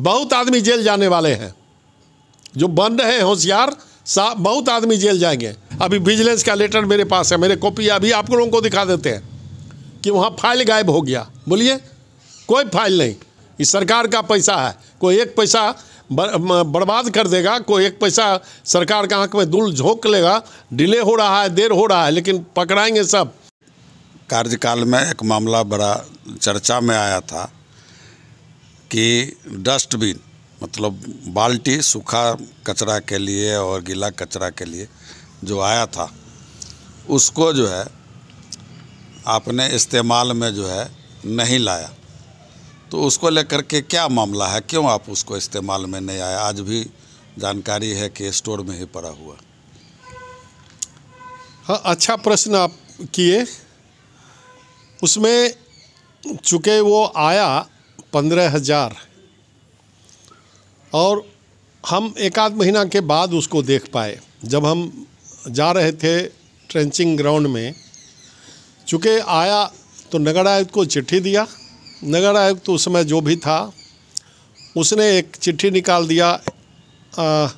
बहुत आदमी जेल जाने वाले हैं जो बन रहे हैं होशियार बहुत आदमी जेल जाएंगे अभी विजिलेंस का लेटर मेरे पास है मेरे कॉपी अभी आप लोगों को दिखा देते हैं कि वहाँ फाइल गायब हो गया बोलिए कोई फाइल नहीं इस सरकार का पैसा है कोई एक पैसा बर्बाद कर देगा कोई एक पैसा सरकार का आँख में दूल झोंक लेगा डिले हो रहा है देर हो रहा है लेकिन पकड़ाएंगे सब कार्यकाल में एक मामला बड़ा चर्चा में आया था कि डस्टबिन मतलब बाल्टी सूखा कचरा के लिए और गीला कचरा के लिए जो आया था उसको जो है आपने इस्तेमाल में जो है नहीं लाया तो उसको लेकर के क्या मामला है क्यों आप उसको इस्तेमाल में नहीं आया आज भी जानकारी है कि स्टोर में ही पड़ा हुआ हाँ अच्छा प्रश्न आप किए उसमें चूँकि वो आया पंद्रह हज़ार और हम एक आध महीना के बाद उसको देख पाए जब हम जा रहे थे ट्रेंचिंग ग्राउंड में चूँकि आया तो नगर आयुक्त को चिट्ठी दिया नगर आयुक्त तो उस समय जो भी था उसने एक चिट्ठी निकाल दिया आ,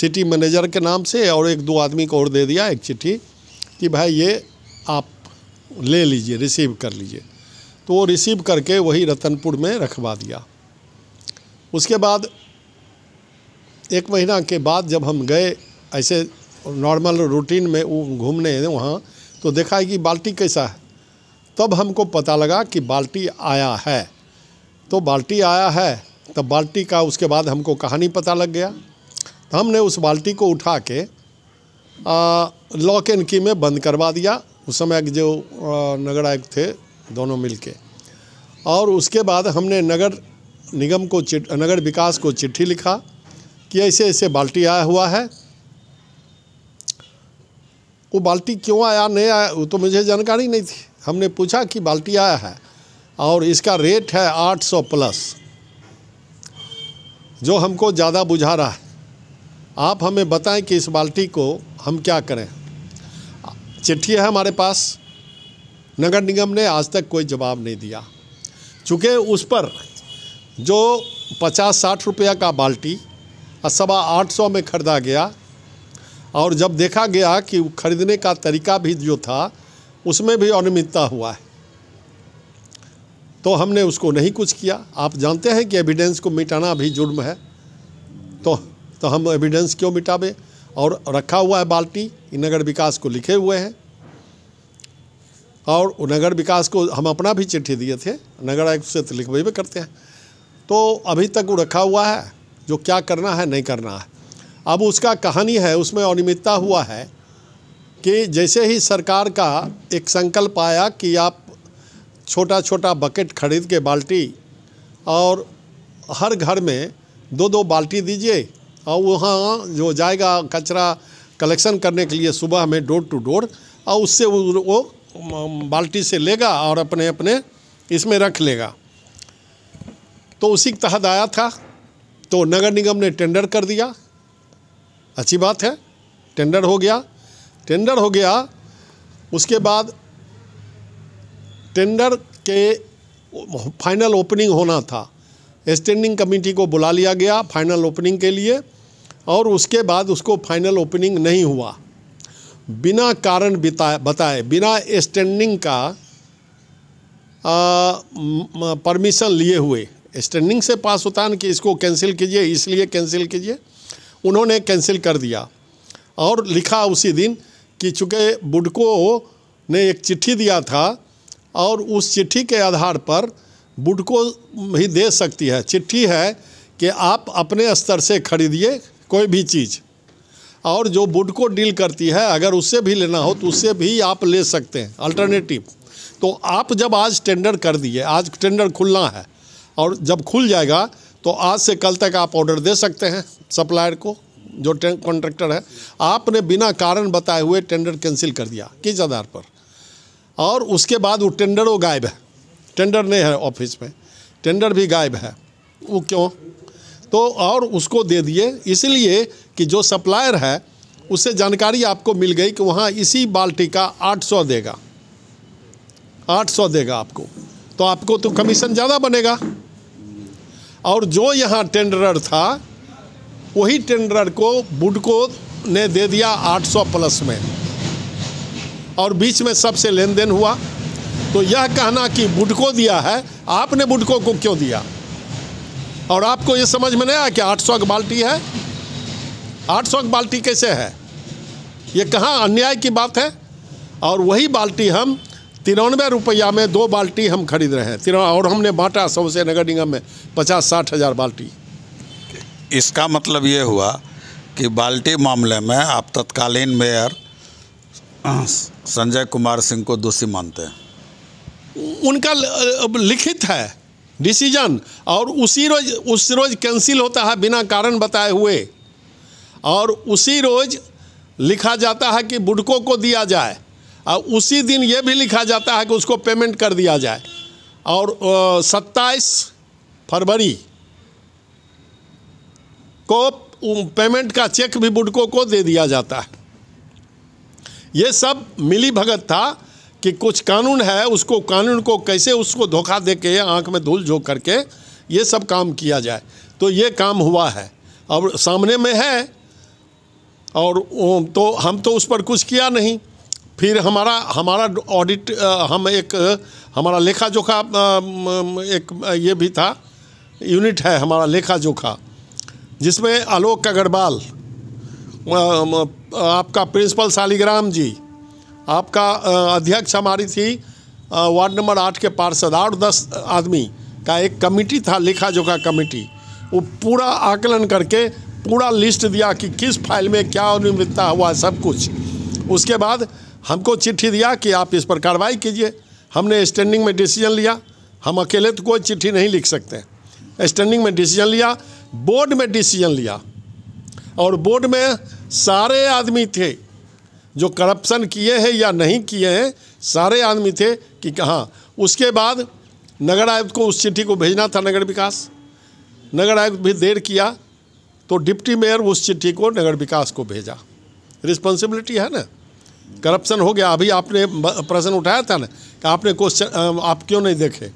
सिटी मैनेजर के नाम से और एक दो आदमी को और दे दिया एक चिट्ठी कि भाई ये आप ले लीजिए रिसीव कर लीजिए तो वो रिसीव करके वही रतनपुर में रखवा दिया उसके बाद एक महीना के बाद जब हम गए ऐसे नॉर्मल रूटीन में वो घूमने वहाँ तो देखा है कि बाल्टी कैसा है तब हमको पता लगा कि बाल्टी आया है तो बाल्टी आया है तब बाल्टी का उसके बाद हमको कहानी पता लग गया तो हमने उस बाल्टी को उठा के लॉक एंड की में बंद करवा दिया उस समय जो नगर आयुक्त थे दोनों मिल के और उसके बाद हमने नगर निगम को चिट नगर विकास को चिट्ठी लिखा कि ऐसे ऐसे बाल्टी आया हुआ है वो बाल्टी क्यों आया नहीं आया वो तो मुझे जानकारी नहीं थी हमने पूछा कि बाल्टी आया है और इसका रेट है 800 प्लस जो हमको ज़्यादा बुझा रहा है आप हमें बताएं कि इस बाल्टी को हम क्या करें चिट्ठी है हमारे पास नगर निगम ने आज तक कोई जवाब नहीं दिया चूँकि उस पर जो पचास साठ रुपया का बाल्टी सवा आठ सौ में ख़रीदा गया और जब देखा गया कि खरीदने का तरीका भी जो था उसमें भी अनियमितता हुआ है तो हमने उसको नहीं कुछ किया आप जानते हैं कि एविडेंस को मिटाना भी जुर्म है तो तो हम एविडेंस क्यों मिटावे और रखा हुआ है बाल्टी नगर विकास को लिखे हुए हैं और नगर विकास को हम अपना भी चिट्ठी दिए थे नगर आयुक्त से तो लिखवाई भी करते हैं तो अभी तक वो रखा हुआ है जो क्या करना है नहीं करना है अब उसका कहानी है उसमें अनियमितता हुआ है कि जैसे ही सरकार का एक संकल्प आया कि आप छोटा छोटा बकेट खरीद के बाल्टी और हर घर में दो दो बाल्टी दीजिए और वहाँ जो जाएगा कचरा कलेक्शन करने के लिए सुबह में डोर टू डोर और उससे वो बाल्टी से लेगा और अपने अपने इसमें रख लेगा तो उसी के तहत आया था तो नगर निगम ने टेंडर कर दिया अच्छी बात है टेंडर हो गया टेंडर हो गया उसके बाद टेंडर के फाइनल ओपनिंग होना था स्टैंडिंग कमेटी को बुला लिया गया फाइनल ओपनिंग के लिए और उसके बाद उसको फाइनल ओपनिंग नहीं हुआ बिना कारण बिताए बताए बिना स्टैंडिंग का परमिशन लिए हुए स्टैंडिंग से पास होता है कि इसको कैंसिल कीजिए इसलिए कैंसिल कीजिए उन्होंने कैंसिल कर दिया और लिखा उसी दिन कि चूँकि बुडको ने एक चिट्ठी दिया था और उस चिट्ठी के आधार पर बुडको भी दे सकती है चिट्ठी है कि आप अपने स्तर से खरीदिए कोई भी चीज़ और जो बुडको डील करती है अगर उससे भी लेना हो तो उससे भी आप ले सकते हैं अल्टरनेटिव तो आप जब आज टेंडर कर दिए आज टेंडर खुलना है और जब खुल जाएगा तो आज से कल तक आप ऑर्डर दे सकते हैं सप्लायर को जो कॉन्ट्रैक्टर है आपने बिना कारण बताए हुए टेंडर कैंसिल कर दिया किस आधार पर और उसके बाद वो टेंडर वो गायब है टेंडर नहीं है ऑफिस में टेंडर भी गायब है वो क्यों तो और उसको दे दिए इसलिए कि जो सप्लायर है उससे जानकारी आपको मिल गई कि वहाँ इसी बाल्टी का 800 देगा 800 देगा आपको तो आपको तो कमीशन ज़्यादा बनेगा और जो यहाँ टेंडरर था वही टेंडरर को बुडको ने दे दिया 800 प्लस में और बीच में सबसे लेन देन हुआ तो यह कहना कि बुडको दिया है आपने बुडको को क्यों दिया और आपको ये समझ में नहीं आया कि 800 की बाल्टी है आठ सौ बाल्टी कैसे है ये कहाँ अन्याय की बात है और वही बाल्टी हम तिरानवे रुपया में दो बाल्टी हम खरीद रहे हैं और हमने बांटा सौसे नगर निगम में पचास साठ हज़ार बाल्टी इसका मतलब ये हुआ कि बाल्टी मामले में आप तत्कालीन मेयर संजय कुमार सिंह को दोषी मानते हैं उनका लिखित है डिसीजन और उसी रोज उस रोज कैंसिल होता है बिना कारण बताए हुए और उसी रोज़ लिखा जाता है कि बुडको को दिया जाए और उसी दिन ये भी लिखा जाता है कि उसको पेमेंट कर दिया जाए और सत्ताईस फरवरी को पेमेंट का चेक भी बुडको को दे दिया जाता है ये सब मिली भगत था कि कुछ कानून है उसको कानून को कैसे उसको धोखा दे के आँख में धूल झोंक करके ये सब काम किया जाए तो ये काम हुआ है अब सामने में है और तो हम तो उस पर कुछ किया नहीं फिर हमारा हमारा ऑडिट हम एक हमारा लेखा जोखा एक ये भी था यूनिट है हमारा लेखा जोखा जिसमें आलोक अग्रवाल आपका प्रिंसिपल शालिग्राम जी आपका अध्यक्ष हमारी थी वार्ड नंबर आठ के पार्षद और दस आदमी का एक कमेटी था लेखा जोखा कमेटी वो पूरा आकलन करके पूरा लिस्ट दिया कि किस फाइल में क्या अनियमितता हुआ सब कुछ उसके बाद हमको चिट्ठी दिया कि आप इस पर कार्रवाई कीजिए हमने स्टैंडिंग में डिसीजन लिया हम अकेले तो कोई चिट्ठी नहीं लिख सकते स्टैंडिंग में डिसीजन लिया बोर्ड में डिसीजन लिया और बोर्ड में सारे आदमी थे जो करप्शन किए हैं या नहीं किए हैं सारे आदमी थे कि कहाँ उसके बाद नगर आयुक्त को उस चिट्ठी को भेजना था नगर विकास नगर आयुक्त भी देर किया तो डिप्टी मेयर उस चिट्ठी को नगर विकास को भेजा रिस्पॉन्सिबिलिटी है ना करप्शन हो गया अभी आपने प्रश्न उठाया था ना कि आपने क्वेश्चन आप क्यों नहीं देखे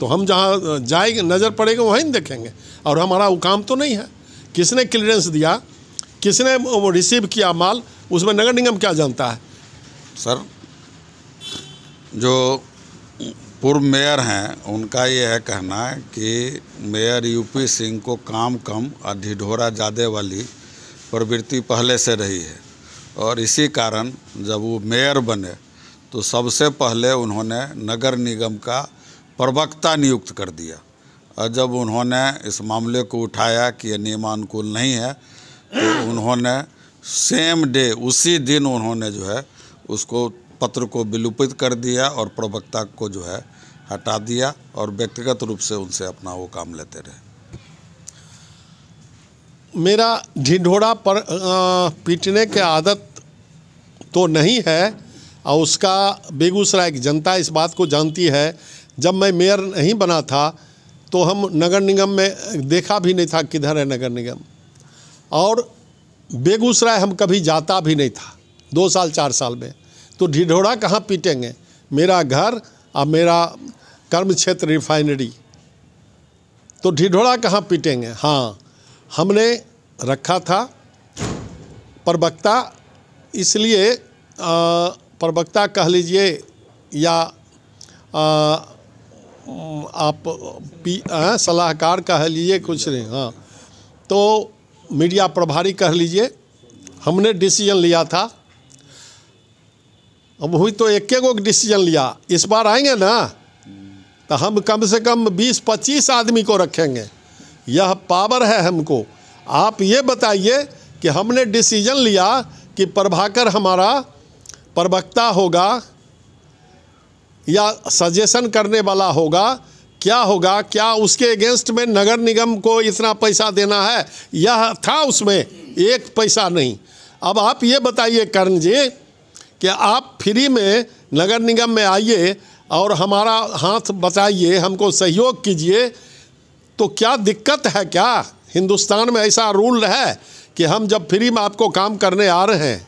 तो हम जहाँ जाएंगे नज़र पड़ेगा वहीं देखेंगे और हमारा वो काम तो नहीं है किसने क्लियरेंस दिया किसने वो रिसीव किया माल उसमें नगर निगम क्या जानता है सर जो पूर्व मेयर हैं उनका ये है कहना कि मेयर यूपी सिंह को काम कम और ढिढोरा ज़्यादा वाली प्रवृत्ति पहले से रही है और इसी कारण जब वो मेयर बने तो सबसे पहले उन्होंने नगर निगम का प्रवक्ता नियुक्त कर दिया और जब उन्होंने इस मामले को उठाया कि यह नियमानुकूल नहीं है तो उन्होंने सेम डे उसी दिन उन्होंने जो है उसको पत्र को विलुपित कर दिया और प्रवक्ता को जो है हटा दिया और व्यक्तिगत रूप से उनसे अपना वो काम लेते रहे मेरा ढिढोड़ा पर पीटने के आदत तो नहीं है और उसका बेगूसराय की जनता इस बात को जानती है जब मैं मेयर नहीं बना था तो हम नगर निगम में देखा भी नहीं था किधर है नगर निगम और बेगूसराय हम कभी जाता भी नहीं था दो साल चार साल में तो ढिढोड़ा कहाँ पीटेंगे मेरा घर और मेरा कर्म क्षेत्र रिफाइनरी तो ढिढोड़ा कहाँ पीटेंगे हाँ हमने रखा था प्रवक्ता इसलिए प्रवक्ता कह लीजिए या आ, आप पी सलाहकार कह लीजिए कुछ नहीं हाँ तो मीडिया प्रभारी कह लीजिए हमने डिसीजन लिया था हम हुई तो एक गो डिसीजन लिया इस बार आएंगे ना तो हम कम से कम 20-25 आदमी को रखेंगे यह पावर है हमको आप ये बताइए कि हमने डिसीजन लिया कि प्रभाकर हमारा प्रवक्ता होगा या सजेशन करने वाला होगा क्या होगा क्या उसके अगेंस्ट में नगर निगम को इतना पैसा देना है यह था उसमें एक पैसा नहीं अब आप ये बताइए कर्ण जी कि आप फ्री में नगर निगम में आइए और हमारा हाथ बचाइए हमको सहयोग कीजिए तो क्या दिक्कत है क्या हिंदुस्तान में ऐसा रूल है कि हम जब फ्री में आपको काम करने आ रहे हैं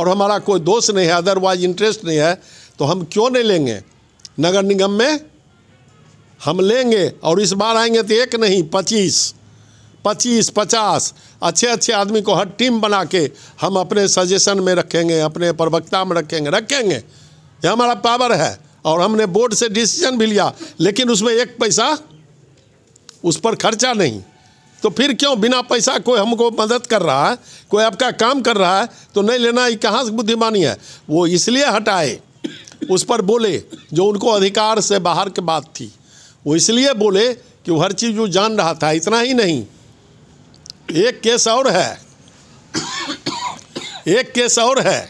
और हमारा कोई दोष नहीं है अदरवाइज इंटरेस्ट नहीं है तो हम क्यों नहीं लेंगे नगर निगम में हम लेंगे और इस बार आएंगे तो एक नहीं पच्चीस पच्चीस पचास अच्छे अच्छे आदमी को हर टीम बना के हम अपने सजेशन में रखेंगे अपने प्रवक्ता में रखेंगे रखेंगे ये हमारा पावर है और हमने बोर्ड से डिसीजन भी लिया लेकिन उसमें एक पैसा उस पर खर्चा नहीं तो फिर क्यों बिना पैसा कोई हमको मदद कर रहा है कोई आपका काम कर रहा है तो नहीं लेना ये कहाँ से बुद्धिमानी है वो इसलिए हटाए उस पर बोले जो उनको अधिकार से बाहर की बात थी वो इसलिए बोले कि वो हर चीज़ वो जान रहा था इतना ही नहीं एक केस और है एक केस और है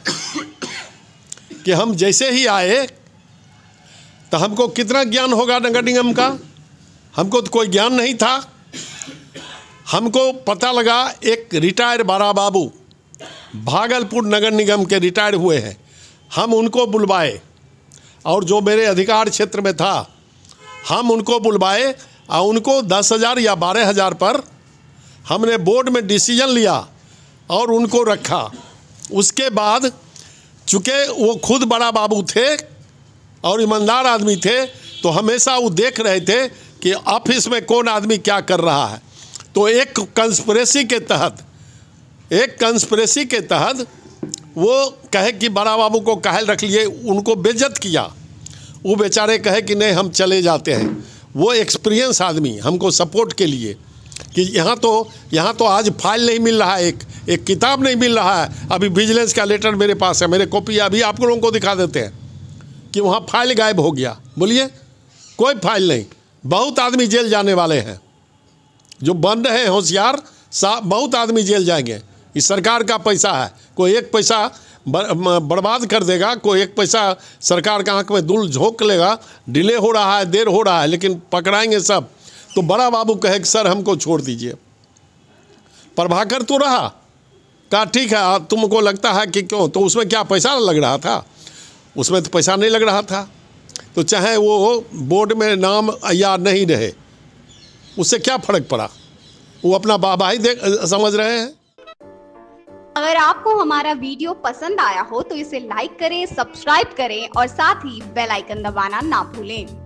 कि हम जैसे ही आए तो हमको कितना ज्ञान होगा नगर निगम का हमको तो कोई ज्ञान नहीं था हमको पता लगा एक रिटायर बारा बाबू भागलपुर नगर निगम के रिटायर हुए हैं हम उनको बुलवाए और जो मेरे अधिकार क्षेत्र में था हम उनको बुलवाए और उनको दस हज़ार या बारह हज़ार पर हमने बोर्ड में डिसीजन लिया और उनको रखा उसके बाद चूँकि वो खुद बड़ा बाबू थे और ईमानदार आदमी थे तो हमेशा वो देख रहे थे कि ऑफिस में कौन आदमी क्या कर रहा है तो एक कंस्परेसी के तहत एक कंस्परेसी के तहत वो कहे कि बड़ा बाबू को कहल रख लिए उनको बेज़त किया वो बेचारे कहे कि नहीं हम चले जाते हैं वो एक्सपीरियंस आदमी हमको सपोर्ट के लिए कि यहाँ तो यहाँ तो आज फाइल नहीं मिल रहा है एक एक किताब नहीं मिल रहा है अभी विजिलेंस का लेटर मेरे पास है मेरे कॉपी अभी आप लोगों को दिखा देते हैं कि वहाँ फाइल गायब हो गया बोलिए कोई फाइल नहीं बहुत आदमी जेल जाने वाले हैं जो बन रहे हैं होशियार बहुत आदमी जेल जाएंगे इस सरकार का पैसा है कोई एक पैसा बर्बाद कर देगा कोई एक पैसा सरकार का आंख में धूल झोंक लेगा डिले हो रहा है देर हो रहा है लेकिन पकड़ाएंगे सब तो बड़ा बाबू कहे कि सर हमको छोड़ दीजिए प्रभाकर तो रहा कहा ठीक है तुमको लगता है कि क्यों तो उसमें क्या पैसा लग रहा था उसमें तो पैसा नहीं लग रहा था तो चाहे वो बोर्ड में नाम या नहीं रहे उससे क्या फर्क पड़ा वो अपना बाबा ही देख समझ रहे हैं अगर आपको हमारा वीडियो पसंद आया हो तो इसे लाइक करें सब्सक्राइब करें और साथ ही बेल आइकन दबाना ना भूलें